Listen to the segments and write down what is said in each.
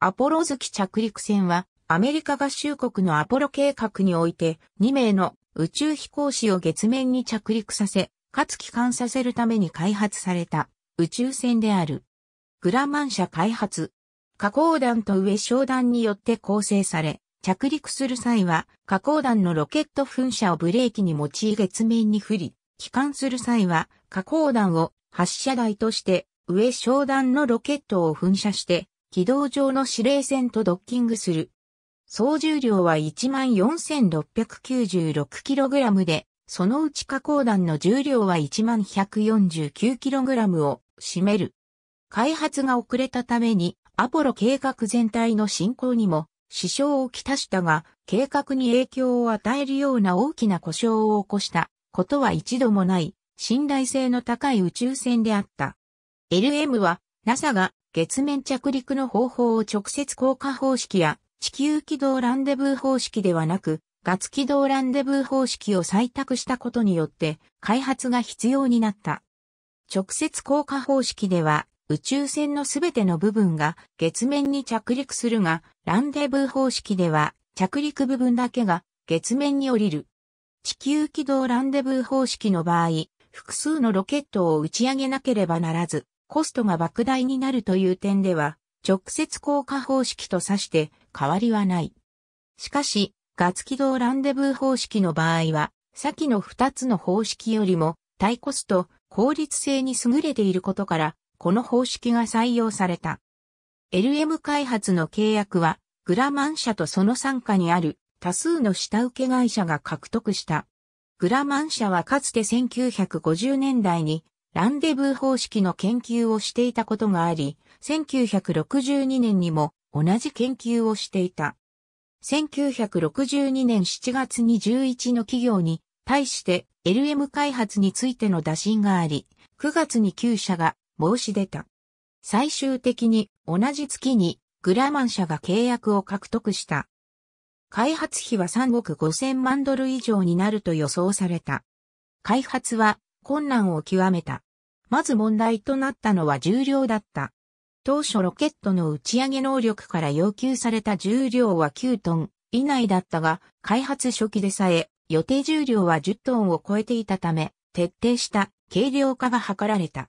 アポロ月着陸船は、アメリカ合衆国のアポロ計画において、2名の宇宙飛行士を月面に着陸させ、かつ帰還させるために開発された宇宙船である。グラマン社開発。加工弾と上昇弾によって構成され、着陸する際は、加工弾のロケット噴射をブレーキに用い月面に降り、帰還する際は、加工弾を発射台として、上昇弾のロケットを噴射して、軌道上の指令船とドッキングする。総重量は 14,696kg で、そのうち加工弾の重量は1 1 4 9 k g を占める。開発が遅れたために、アポロ計画全体の進行にも支障をきたしたが、計画に影響を与えるような大きな故障を起こしたことは一度もない、信頼性の高い宇宙船であった。LM は NASA が月面着陸の方法を直接降下方式や地球軌道ランデブー方式ではなく、月軌道ランデブー方式を採択したことによって開発が必要になった。直接降下方式では宇宙船のすべての部分が月面に着陸するが、ランデブー方式では着陸部分だけが月面に降りる。地球軌道ランデブー方式の場合、複数のロケットを打ち上げなければならず、コストが莫大になるという点では、直接効果方式と指して変わりはない。しかし、ガツ軌道ランデブー方式の場合は、先の2つの方式よりも、対コスト、効率性に優れていることから、この方式が採用された。LM 開発の契約は、グラマン社とその傘下にある多数の下請け会社が獲得した。グラマン社はかつて1950年代にランデブー方式の研究をしていたことがあり、1962年にも同じ研究をしていた。1962年7月に11の企業に対して LM 開発についての打診があり、9月に9社が申し出た。最終的に同じ月にグラマン社が契約を獲得した。開発費は3億5000万ドル以上になると予想された。開発は困難を極めた。まず問題となったのは重量だった。当初ロケットの打ち上げ能力から要求された重量は9トン以内だったが、開発初期でさえ予定重量は10トンを超えていたため、徹底した軽量化が図られた。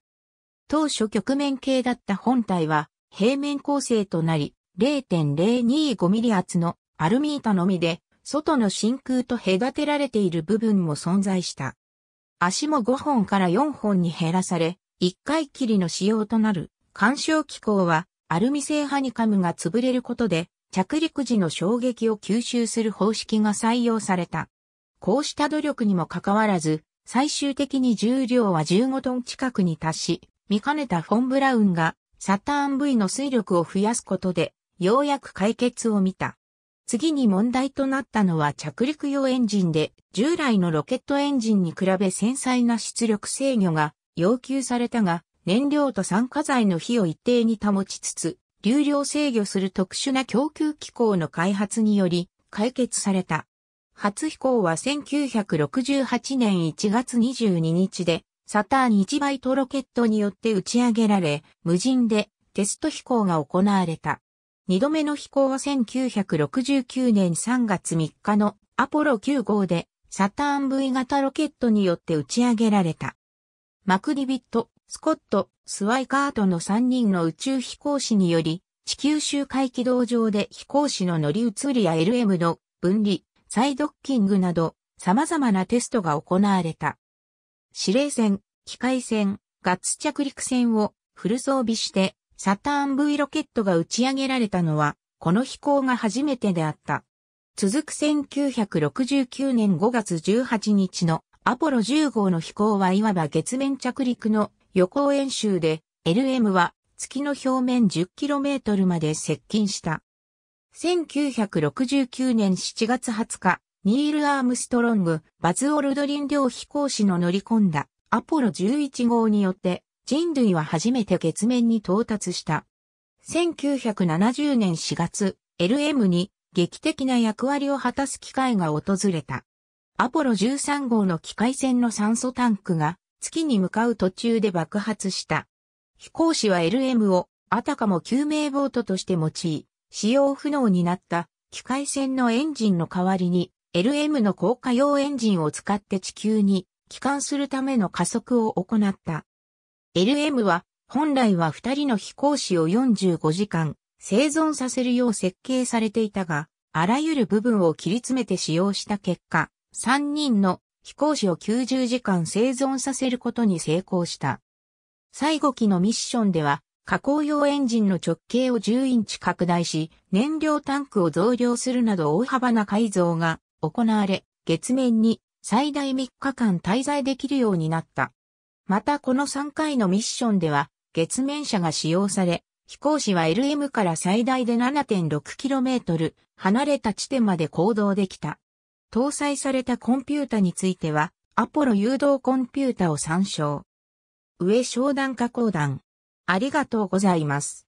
当初局面系だった本体は平面構成となり、0.025ミリ厚のアルミ板のみで、外の真空と隔てられている部分も存在した。足も5本から4本に減らされ、1回きりの使用となる、干渉機構は、アルミ製ハニカムが潰れることで、着陸時の衝撃を吸収する方式が採用された。こうした努力にもかかわらず、最終的に重量は15トン近くに達し、見かねたフォン・ブラウンが、サターン V の推力を増やすことで、ようやく解決を見た。次に問題となったのは着陸用エンジンで、従来のロケットエンジンに比べ繊細な出力制御が要求されたが、燃料と酸化剤の比を一定に保ちつつ、流量制御する特殊な供給機構の開発により解決された。初飛行は1968年1月22日で、サターン1バイトロケットによって打ち上げられ、無人でテスト飛行が行われた。二度目の飛行は1969年3月3日のアポロ9号でサターン V 型ロケットによって打ち上げられた。マクディビット、スコット、スワイカートの3人の宇宙飛行士により、地球周回軌道上で飛行士の乗り移りや LM の分離、再ドッキングなど様々なテストが行われた。指令船、機械船、ガッツ着陸船をフル装備してサターン V ロケットが打ち上げられたのは、この飛行が初めてであった。続く1969年5月18日のアポロ10号の飛行はいわば月面着陸の予行演習で、LM は月の表面 10km まで接近した。1969年7月20日、ニール・アームストロング、バズ・オルドリン両飛行士の乗り込んだアポロ11号によって人類は初めて月面に到達した。1970年4月、LM に劇的な役割を果たす機会が訪れた。アポロ13号の機械船の酸素タンクが月に向かう途中で爆発した。飛行士は LM をあたかも救命ボートとして用い、使用不能になった機械船のエンジンの代わりに LM の降下用エンジンを使って地球に帰還するための加速を行った。LM は本来は2人の飛行士を45時間生存させるよう設計されていたが、あらゆる部分を切り詰めて使用した結果、3人の飛行士を90時間生存させることに成功した。最後期のミッションでは、加工用エンジンの直径を10インチ拡大し、燃料タンクを増量するなど大幅な改造が行われ、月面に最大3日間滞在できるようになった。またこの3回のミッションでは、月面車が使用され、飛行士は LM から最大で 7.6km 離れた地点まで行動できた。搭載されたコンピュータについては、アポロ誘導コンピュータを参照。上昇段下降段。ありがとうございます。